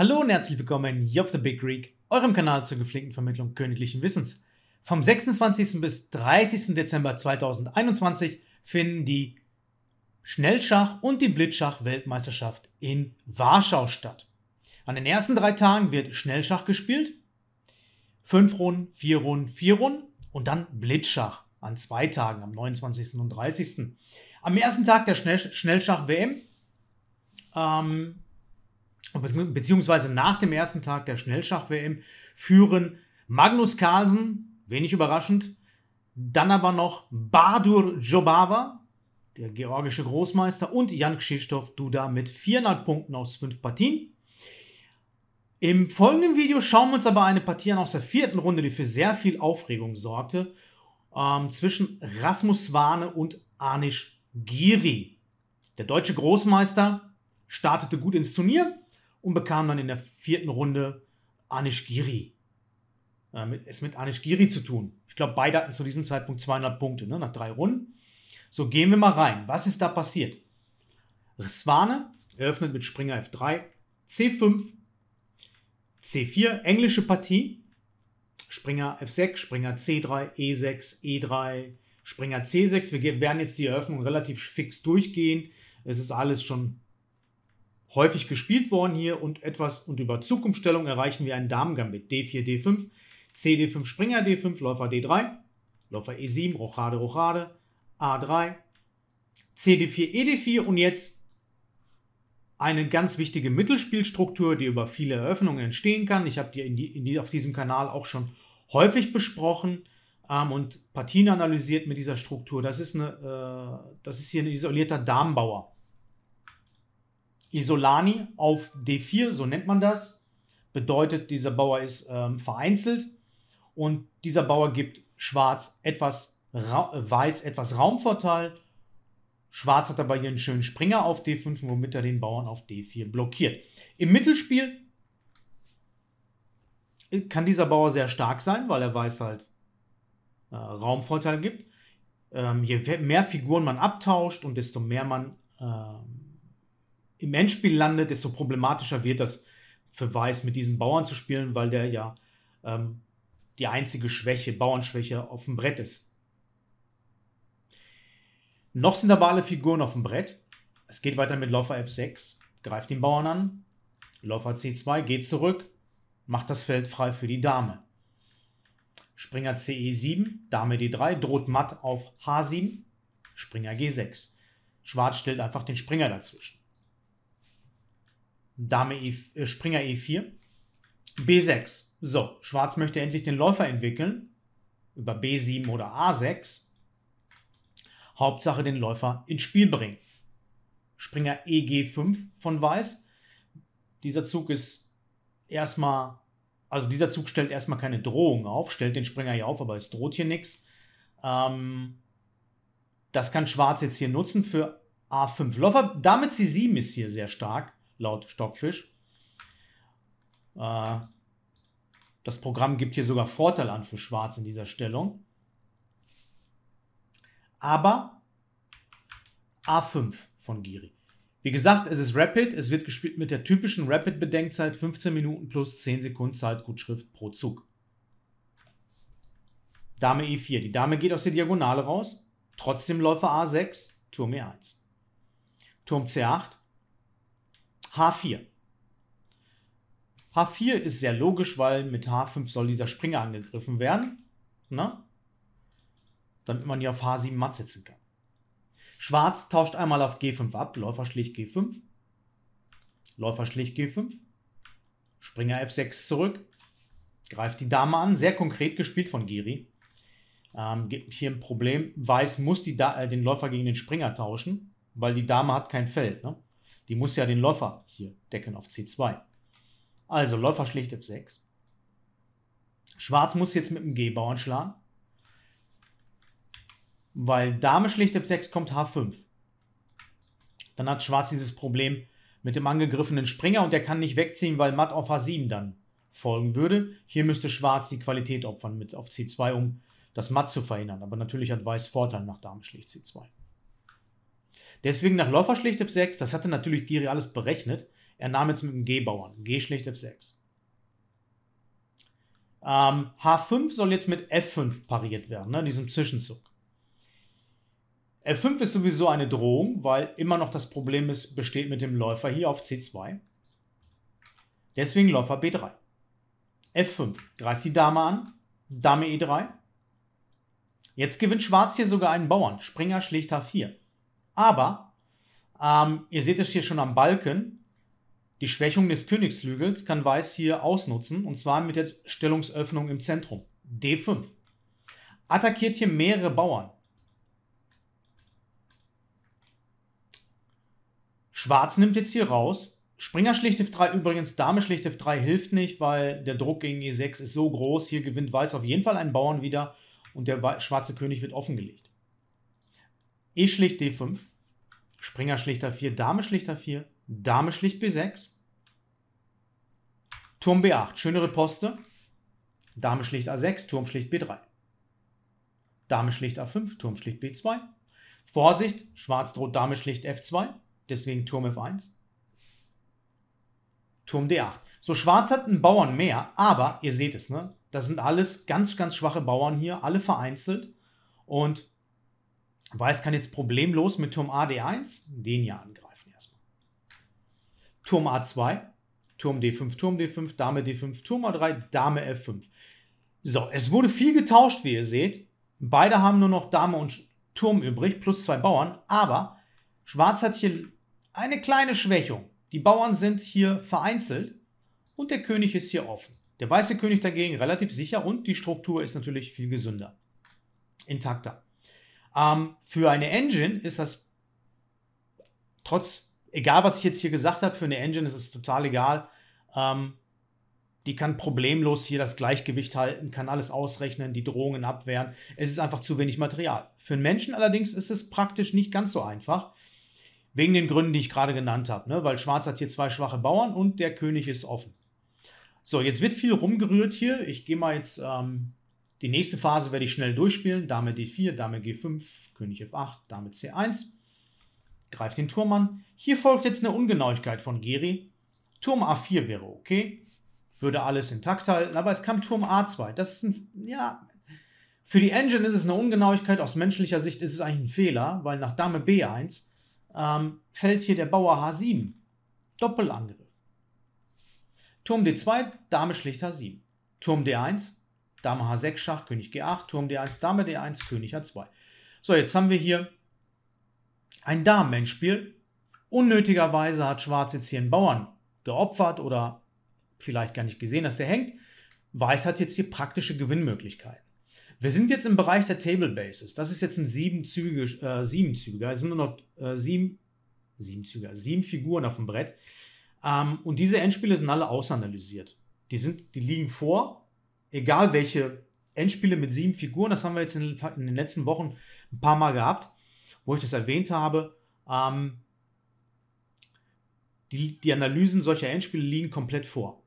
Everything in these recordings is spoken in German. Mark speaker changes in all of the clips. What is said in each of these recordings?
Speaker 1: Hallo und herzlich willkommen in auf The Big Greek, eurem Kanal zur gepflegten Vermittlung königlichen Wissens. Vom 26. bis 30. Dezember 2021 finden die Schnellschach- und die Blitzschach-Weltmeisterschaft in Warschau statt. An den ersten drei Tagen wird Schnellschach gespielt, fünf Runden, vier Runden, vier Runden und dann Blitzschach an zwei Tagen, am 29. und 30. Am ersten Tag der Schnellschach-WM ähm, beziehungsweise nach dem ersten Tag der Schnellschach-WM führen Magnus Carlsen, wenig überraschend, dann aber noch Badur Jobava, der georgische Großmeister, und Jan Krzysztof Duda mit 400 Punkten aus 5 Partien. Im folgenden Video schauen wir uns aber eine Partie an aus der vierten Runde, die für sehr viel Aufregung sorgte, ähm, zwischen Rasmus Swane und Anish Giri. Der deutsche Großmeister startete gut ins Turnier, und bekam dann in der vierten Runde Anish Giri. Äh, es mit Anish Giri zu tun. Ich glaube, beide hatten zu diesem Zeitpunkt 200 Punkte ne, nach drei Runden. So, gehen wir mal rein. Was ist da passiert? Swane eröffnet mit Springer F3, C5, C4, englische Partie. Springer F6, Springer C3, E6, E3, Springer C6. Wir werden jetzt die Eröffnung relativ fix durchgehen. Es ist alles schon häufig gespielt worden hier und etwas und über Zukunftsstellung erreichen wir einen Damengambit D4, D5, CD5, Springer D5, Läufer D3, Läufer E7, Rochade, Rochade, A3, CD4, ED4 und jetzt eine ganz wichtige Mittelspielstruktur, die über viele Eröffnungen entstehen kann. Ich habe die, in die, in die auf diesem Kanal auch schon häufig besprochen ähm, und Partien analysiert mit dieser Struktur. Das ist, eine, äh, das ist hier ein isolierter Damenbauer. Isolani auf D4, so nennt man das. Bedeutet, dieser Bauer ist ähm, vereinzelt und dieser Bauer gibt Schwarz etwas, Ra Weiß etwas Raumvorteil. Schwarz hat aber hier einen schönen Springer auf D5, womit er den Bauern auf D4 blockiert. Im Mittelspiel kann dieser Bauer sehr stark sein, weil er Weiß halt äh, Raumvorteil gibt. Ähm, je mehr Figuren man abtauscht und desto mehr man ähm, im Endspiel landet, desto problematischer wird das für Weiß, mit diesen Bauern zu spielen, weil der ja ähm, die einzige Schwäche, Bauernschwäche auf dem Brett ist. Noch sind aber alle Figuren auf dem Brett. Es geht weiter mit Läufer F6, greift den Bauern an. Läufer C2 geht zurück, macht das Feld frei für die Dame. Springer CE7, Dame D3, droht matt auf H7, Springer G6. Schwarz stellt einfach den Springer dazwischen. Dame e, äh, Springer E4, B6. So, Schwarz möchte endlich den Läufer entwickeln über B7 oder A6. Hauptsache den Läufer ins Spiel bringen. Springer EG5 von Weiß. Dieser Zug ist erstmal, also dieser Zug stellt erstmal keine Drohung auf, stellt den Springer hier auf, aber es droht hier nichts. Ähm, das kann Schwarz jetzt hier nutzen für A5. Läufer, Dame C7 ist hier sehr stark laut Stockfisch. Äh, das Programm gibt hier sogar Vorteil an für Schwarz in dieser Stellung. Aber A5 von Giri. Wie gesagt, es ist Rapid, es wird gespielt mit der typischen Rapid-Bedenkzeit 15 Minuten plus 10 Sekunden Zeitgutschrift pro Zug. Dame E4. Die Dame geht aus der Diagonale raus, trotzdem Läufer A6, Turm E1. Turm C8, H4. H4 ist sehr logisch, weil mit H5 soll dieser Springer angegriffen werden. Ne? Damit man hier auf H7 matt setzen kann. Schwarz tauscht einmal auf G5 ab. Läufer schlägt G5. Läufer schlägt G5. Springer F6 zurück. Greift die Dame an. Sehr konkret gespielt von Giri. Ähm, gibt hier ein Problem. Weiß muss die da äh, den Läufer gegen den Springer tauschen, weil die Dame hat kein Feld. Ne? Die muss ja den Läufer hier decken auf C2. Also Läufer schlicht F6. Schwarz muss jetzt mit dem G-Bauern schlagen. Weil Dame schlicht F6 kommt H5. Dann hat Schwarz dieses Problem mit dem angegriffenen Springer und der kann nicht wegziehen, weil Matt auf H7 dann folgen würde. Hier müsste Schwarz die Qualität opfern mit auf C2, um das Matt zu verhindern. Aber natürlich hat Weiß Vorteil nach Dame schlicht C2. Deswegen nach Läufer schlicht F6, das hatte natürlich Giri alles berechnet. Er nahm jetzt mit dem G-Bauern, G schlicht F6. Ähm, H5 soll jetzt mit F5 pariert werden, ne, in diesem Zwischenzug. F5 ist sowieso eine Drohung, weil immer noch das Problem ist, besteht mit dem Läufer hier auf C2. Deswegen Läufer B3. F5 greift die Dame an, Dame E3. Jetzt gewinnt Schwarz hier sogar einen Bauern, Springer schlicht H4. Aber ähm, ihr seht es hier schon am Balken. Die Schwächung des Königsflügels kann Weiß hier ausnutzen und zwar mit der Stellungsöffnung im Zentrum. D5. Attackiert hier mehrere Bauern. Schwarz nimmt jetzt hier raus. Springer schlicht F3 übrigens, Dame schlicht F3 hilft nicht, weil der Druck gegen E6 ist so groß. Hier gewinnt Weiß auf jeden Fall einen Bauern wieder und der schwarze König wird offengelegt. E schlicht D5, Springer schlicht a 4, Dame schlicht a 4, Dame schlicht B6, Turm B8, schönere Poste, Dame schlicht A6, Turm schlicht B3, Dame schlicht A5, Turm schlicht B2, Vorsicht, Schwarz droht Dame schlicht F2, deswegen Turm F1, Turm D8. So, Schwarz hat einen Bauern mehr, aber ihr seht es, ne? Das sind alles ganz, ganz schwache Bauern hier, alle vereinzelt. Und Weiß kann jetzt problemlos mit Turm AD1 den hier angreifen erstmal. Turm A2, Turm D5, Turm D5, Dame D5, Turm A3, Dame F5. So, es wurde viel getauscht, wie ihr seht. Beide haben nur noch Dame und Turm übrig, plus zwei Bauern. Aber Schwarz hat hier eine kleine Schwächung. Die Bauern sind hier vereinzelt und der König ist hier offen. Der weiße König dagegen relativ sicher und die Struktur ist natürlich viel gesünder, intakter. Ähm, für eine Engine ist das trotz, egal was ich jetzt hier gesagt habe, für eine Engine ist es total egal. Ähm, die kann problemlos hier das Gleichgewicht halten, kann alles ausrechnen, die Drohungen abwehren. Es ist einfach zu wenig Material. Für einen Menschen allerdings ist es praktisch nicht ganz so einfach. Wegen den Gründen, die ich gerade genannt habe. Ne? Weil Schwarz hat hier zwei schwache Bauern und der König ist offen. So, jetzt wird viel rumgerührt hier. Ich gehe mal jetzt ähm, die nächste Phase werde ich schnell durchspielen. Dame D4, Dame G5, König F8, Dame C1. Greift den Turm an. Hier folgt jetzt eine Ungenauigkeit von Geri. Turm A4 wäre okay. Würde alles intakt halten, aber es kam Turm A2. Das ist ein, ja, für die Engine ist es eine Ungenauigkeit. Aus menschlicher Sicht ist es eigentlich ein Fehler, weil nach Dame B1 ähm, fällt hier der Bauer H7. Doppelangriff. Turm D2, Dame schlicht H7. Turm D1, Dame H6, Schach, König G8, Turm D1, Dame D1, König h 2 So, jetzt haben wir hier ein Damen-Endspiel. Unnötigerweise hat Schwarz jetzt hier einen Bauern geopfert oder vielleicht gar nicht gesehen, dass der hängt. Weiß hat jetzt hier praktische Gewinnmöglichkeiten. Wir sind jetzt im Bereich der Table Bases. Das ist jetzt ein siebenzügig, äh, siebenzüger. Es sind nur noch äh, sieben, siebenzüger, sieben Figuren auf dem Brett. Ähm, und diese Endspiele sind alle ausanalysiert. Die, sind, die liegen vor egal welche Endspiele mit sieben Figuren, das haben wir jetzt in, in den letzten Wochen ein paar Mal gehabt, wo ich das erwähnt habe, ähm, die, die Analysen solcher Endspiele liegen komplett vor.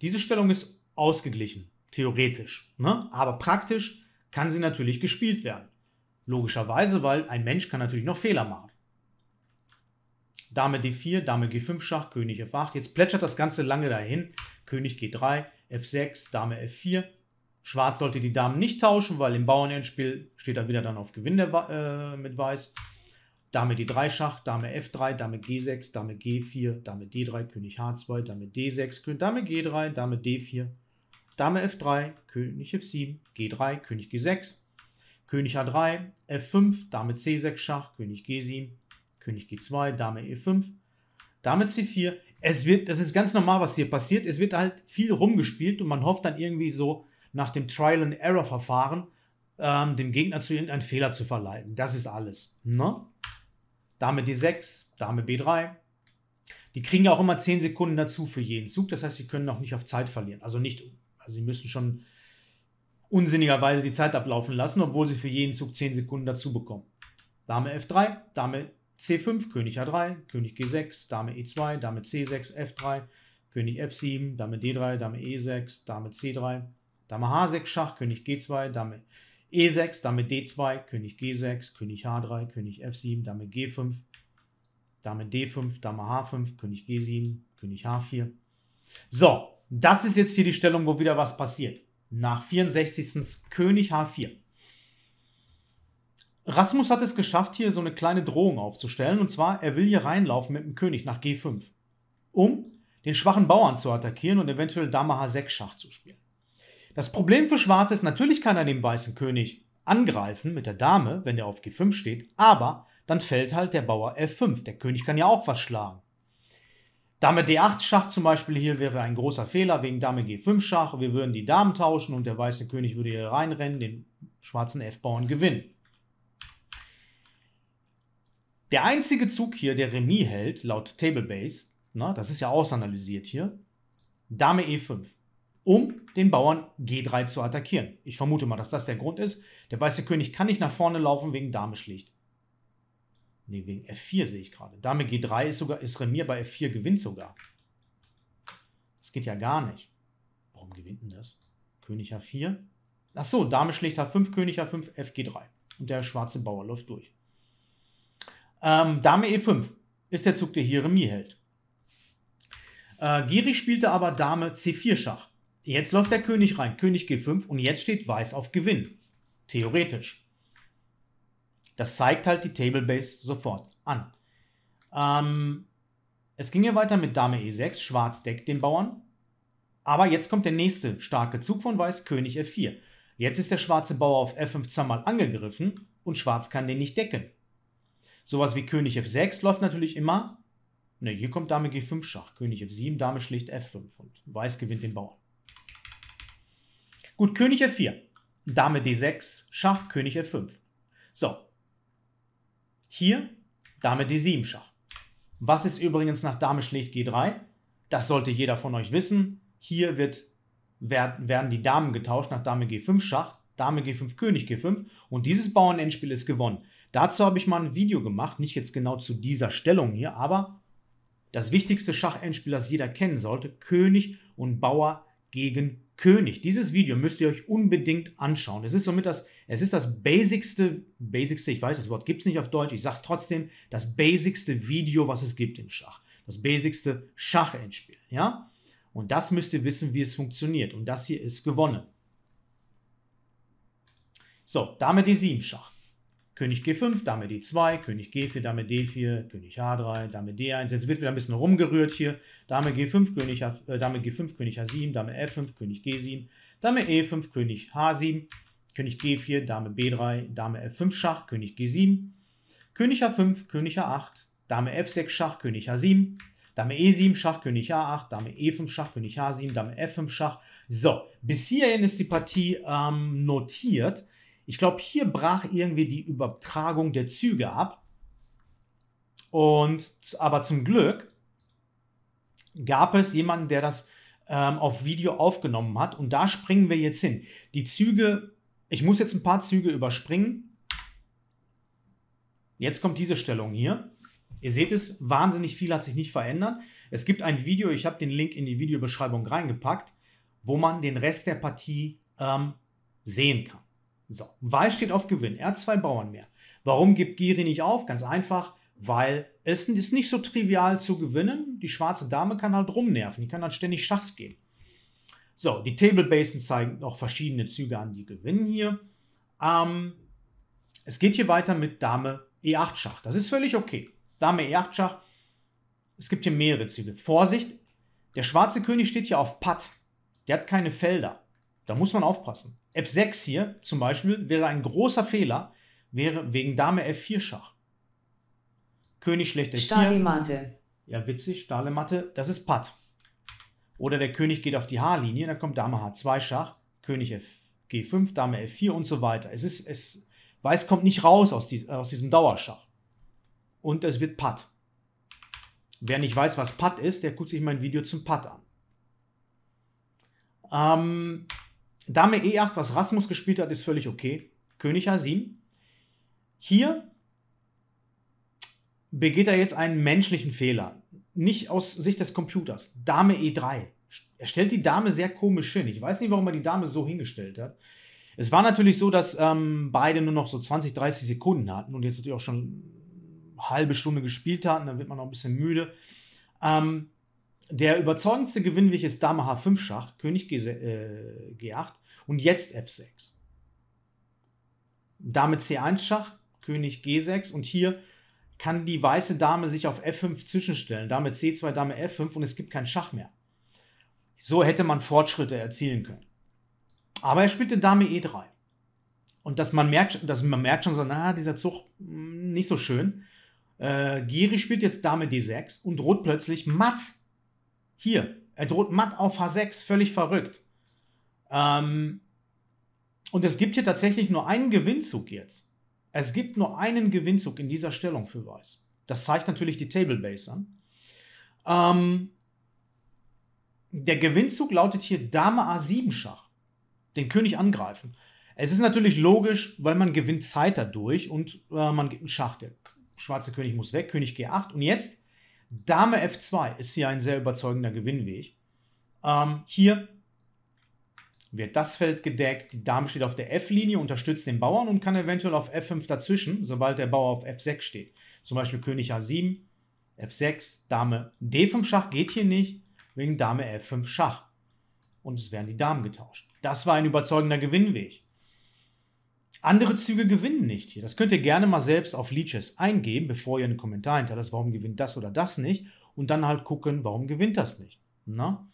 Speaker 1: Diese Stellung ist ausgeglichen, theoretisch, ne? aber praktisch kann sie natürlich gespielt werden. Logischerweise, weil ein Mensch kann natürlich noch Fehler machen. Dame D4, Dame G5 Schach, König F8. Jetzt plätschert das Ganze lange dahin. König G3, F6, Dame F4. Schwarz sollte die Damen nicht tauschen, weil im Bauernendspiel steht er wieder dann auf Gewinn der, äh, mit Weiß. Dame D3 Schach, Dame F3, Dame G6, Dame G4, Dame D3, König H2, Dame D6, Dame G3, Dame D4, Dame F3, König F7, G3, König G6, König H3, F5, Dame C6 Schach, König G7, König G2, Dame E5, Dame C4. Es wird, das ist ganz normal, was hier passiert. Es wird halt viel rumgespielt und man hofft dann irgendwie so nach dem Trial-and-Error-Verfahren ähm, dem Gegner zu irgendeinem Fehler zu verleiten. Das ist alles. Ne? Dame D6, Dame B3. Die kriegen ja auch immer 10 Sekunden dazu für jeden Zug. Das heißt, sie können auch nicht auf Zeit verlieren. Also nicht, also sie müssen schon unsinnigerweise die Zeit ablaufen lassen, obwohl sie für jeden Zug 10 Sekunden dazu bekommen. Dame F3, Dame C5, König A3, König G6, Dame E2, Dame C6, F3, König F7, Dame D3, Dame E6, Dame C3, Dame H6 Schach, König G2, Dame E6, Dame D2, König G6, König H3, König F7, Dame G5, Dame D5, Dame H5, König G7, König H4. So, das ist jetzt hier die Stellung, wo wieder was passiert. Nach 64. König H4. Rasmus hat es geschafft, hier so eine kleine Drohung aufzustellen, und zwar, er will hier reinlaufen mit dem König nach G5, um den schwachen Bauern zu attackieren und eventuell Dame H6 Schach zu spielen. Das Problem für Schwarz ist, natürlich kann er den weißen König angreifen mit der Dame, wenn er auf G5 steht, aber dann fällt halt der Bauer F5. Der König kann ja auch was schlagen. Dame D8 Schach zum Beispiel hier wäre ein großer Fehler wegen Dame G5 Schach. Wir würden die Damen tauschen und der weiße König würde hier reinrennen, den schwarzen F-Bauern gewinnen. Der einzige Zug hier, der Remis hält, laut Tablebase, na, ne, das ist ja ausanalysiert hier, Dame E5, um den Bauern G3 zu attackieren. Ich vermute mal, dass das der Grund ist. Der weiße König kann nicht nach vorne laufen wegen Dame schlicht. Ne, wegen F4 sehe ich gerade. Dame G3 ist sogar, ist Remier bei F4 gewinnt sogar. Das geht ja gar nicht. Warum gewinnt denn das? König H4. Achso, Dame schlicht H5, König H5, F G3. Und der schwarze Bauer läuft durch. Ähm, Dame E5 ist der Zug, der hier Remis hält. Äh, Giri spielte aber Dame C4 Schach. Jetzt läuft der König rein, König G5 und jetzt steht Weiß auf Gewinn. Theoretisch. Das zeigt halt die Tablebase sofort an. Ähm, es ging ja weiter mit Dame E6, Schwarz deckt den Bauern. Aber jetzt kommt der nächste starke Zug von Weiß, König F4. Jetzt ist der schwarze Bauer auf F5 zweimal angegriffen und Schwarz kann den nicht decken. Sowas wie König F6 läuft natürlich immer. Ne, hier kommt Dame G5 Schach, König F7, Dame schlicht F5 und Weiß gewinnt den Bauern. Gut, König F4, Dame D6, Schach, König F5. So, hier Dame D7 Schach. Was ist übrigens nach Dame schlicht G3? Das sollte jeder von euch wissen. Hier wird, werden die Damen getauscht nach Dame G5 Schach, Dame G5 König G5 und dieses Bauernendspiel ist gewonnen. Dazu habe ich mal ein Video gemacht, nicht jetzt genau zu dieser Stellung hier, aber das wichtigste Schachendspiel, das jeder kennen sollte, König und Bauer gegen König. Dieses Video müsst ihr euch unbedingt anschauen. Es ist somit das, es ist das basicste, basicste, ich weiß, das Wort gibt es nicht auf Deutsch, ich sage es trotzdem, das basicste Video, was es gibt im Schach. Das basicste Schachendspiel, ja? Und das müsst ihr wissen, wie es funktioniert. Und das hier ist gewonnen. So, Dame D7 Schach. König G5, Dame D2, König G4, Dame D4, König H3, Dame D1. Jetzt wird wieder ein bisschen rumgerührt hier. Dame G5, König, H, äh, Dame G5, König H7, Dame F5, König G7, Dame E5, König H7, König G4, Dame B3, Dame F5 Schach, König G7, König H5, König H8, Dame F6 Schach, König H7, Dame E7 Schach, König A8, Dame E5 Schach, König H7, Dame F5 Schach. So, bis hierhin ist die Partie ähm, notiert. Ich glaube, hier brach irgendwie die Übertragung der Züge ab. Und aber zum Glück gab es jemanden, der das ähm, auf Video aufgenommen hat. Und da springen wir jetzt hin. Die Züge, ich muss jetzt ein paar Züge überspringen. Jetzt kommt diese Stellung hier. Ihr seht es, wahnsinnig viel hat sich nicht verändert. Es gibt ein Video, ich habe den Link in die Videobeschreibung reingepackt, wo man den Rest der Partie ähm, sehen kann. So, Weil steht auf Gewinn. Er hat zwei Bauern mehr. Warum gibt Giri nicht auf? Ganz einfach, weil es ist nicht so trivial zu gewinnen. Die schwarze Dame kann halt rumnerven. Die kann halt ständig Schachs gehen. So, die Table Basen zeigen noch verschiedene Züge an, die gewinnen hier. Ähm, es geht hier weiter mit Dame E8 Schach. Das ist völlig okay. Dame E8 Schach. Es gibt hier mehrere Züge. Vorsicht, der schwarze König steht hier auf Patt. Der hat keine Felder. Da muss man aufpassen. F6 hier zum Beispiel wäre ein großer Fehler, wäre wegen Dame F4 Schach. König schlechter F4. Ja, witzig, Stahle das ist Patt. Oder der König geht auf die H-Linie, dann kommt Dame H2 Schach, König F, G5, Dame F4 und so weiter. Es ist, es, Weiß kommt nicht raus aus, dies, aus diesem Dauerschach. Und es wird Patt. Wer nicht weiß, was Patt ist, der guckt sich mein Video zum Patt an. Ähm, Dame E8, was Rasmus gespielt hat, ist völlig okay. König a 7 Hier begeht er jetzt einen menschlichen Fehler. Nicht aus Sicht des Computers. Dame E3. Er stellt die Dame sehr komisch hin. Ich weiß nicht, warum er die Dame so hingestellt hat. Es war natürlich so, dass ähm, beide nur noch so 20, 30 Sekunden hatten und jetzt natürlich auch schon eine halbe Stunde gespielt hatten. Dann wird man auch ein bisschen müde. Ähm, der überzeugendste Gewinn wirklich ist Dame H5-Schach, König G äh, G8 und jetzt F6. Dame C1-Schach, König G6 und hier kann die weiße Dame sich auf F5 zwischenstellen. Dame C2, Dame F5 und es gibt keinen Schach mehr. So hätte man Fortschritte erzielen können. Aber er spielte Dame E3. Und dass man merkt, dass man merkt schon so, na, dieser Zug hm, nicht so schön. Äh, Giri spielt jetzt Dame D6 und droht plötzlich matt hier, er droht matt auf H6, völlig verrückt. Ähm, und es gibt hier tatsächlich nur einen Gewinnzug jetzt. Es gibt nur einen Gewinnzug in dieser Stellung für Weiß. Das zeigt natürlich die Table Base an. Ähm, der Gewinnzug lautet hier Dame A7 Schach. Den König angreifen. Es ist natürlich logisch, weil man gewinnt Zeit dadurch und äh, man gibt einen Schach. Der schwarze König muss weg, König G8. Und jetzt Dame F2 ist hier ein sehr überzeugender Gewinnweg. Ähm, hier wird das Feld gedeckt, die Dame steht auf der F-Linie, unterstützt den Bauern und kann eventuell auf F5 dazwischen, sobald der Bauer auf F6 steht. Zum Beispiel König A7, F6, Dame D5 Schach geht hier nicht, wegen Dame F5 Schach. Und es werden die Damen getauscht. Das war ein überzeugender Gewinnweg. Andere Züge gewinnen nicht hier. Das könnt ihr gerne mal selbst auf Leeches eingeben, bevor ihr einen Kommentar hinterlasst, warum gewinnt das oder das nicht. Und dann halt gucken, warum gewinnt das nicht. Na?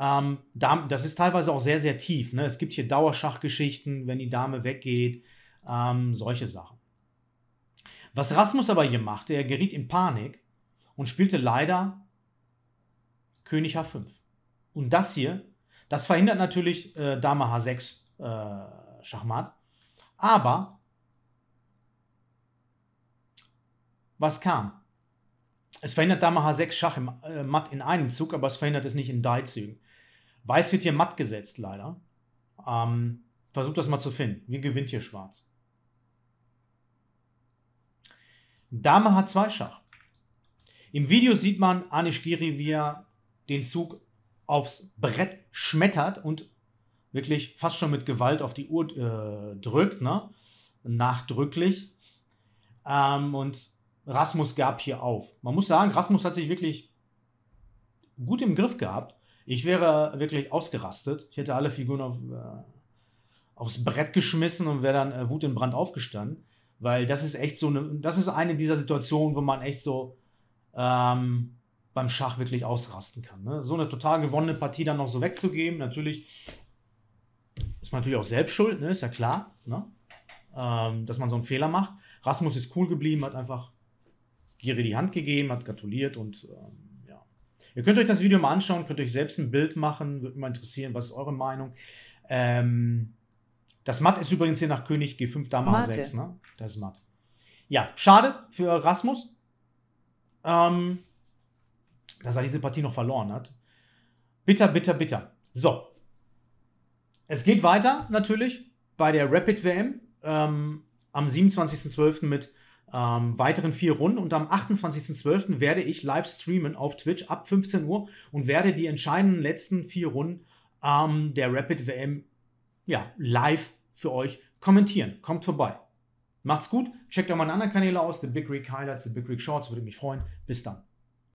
Speaker 1: Ne? Ähm, das ist teilweise auch sehr, sehr tief. Ne? Es gibt hier Dauerschachgeschichten, wenn die Dame weggeht, ähm, solche Sachen. Was Rasmus aber hier machte, er geriet in Panik und spielte leider König H5. Und das hier, das verhindert natürlich äh, Dame H6 äh, Schachmatt. Aber was kam? Es verhindert Dame H6 Schach im äh, Matt in einem Zug, aber es verhindert es nicht in Dai-Zügen. Weiß wird hier matt gesetzt, leider. Ähm, versucht das mal zu finden. Wie gewinnt hier Schwarz? Dame H2 Schach. Im Video sieht man Anish Giri, wie er den Zug aufs Brett schmettert und wirklich fast schon mit Gewalt auf die Uhr äh, drückt, ne? nachdrücklich. Ähm, und Rasmus gab hier auf. Man muss sagen, Rasmus hat sich wirklich gut im Griff gehabt. Ich wäre wirklich ausgerastet. Ich hätte alle Figuren auf, äh, aufs Brett geschmissen und wäre dann äh, Wut in Brand aufgestanden. Weil das ist echt so eine, das ist eine dieser Situationen, wo man echt so ähm, beim Schach wirklich ausrasten kann. Ne? So eine total gewonnene Partie dann noch so wegzugeben, natürlich ist man natürlich auch selbst schuld, ne? ist ja klar, ne? ähm, dass man so einen Fehler macht. Rasmus ist cool geblieben, hat einfach Giri die Hand gegeben, hat gratuliert und ähm, ja. Ihr könnt euch das Video mal anschauen, könnt euch selbst ein Bild machen, würde mich mal interessieren, was ist eure Meinung. Ähm, das Matt ist übrigens hier nach König G5 Dame a 6 ne? Das ist Matt. Ja, schade für Rasmus, ähm, dass er diese Partie noch verloren hat. Bitter, bitter, bitter. So, es geht weiter natürlich bei der Rapid WM ähm, am 27.12. mit ähm, weiteren vier Runden und am 28.12. werde ich live streamen auf Twitch ab 15 Uhr und werde die entscheidenden letzten vier Runden ähm, der Rapid WM ja, live für euch kommentieren. Kommt vorbei. Macht's gut, checkt auch meine anderen Kanäle aus, The Big Rig Highlights, The Big Rig Shorts, würde mich freuen. Bis dann.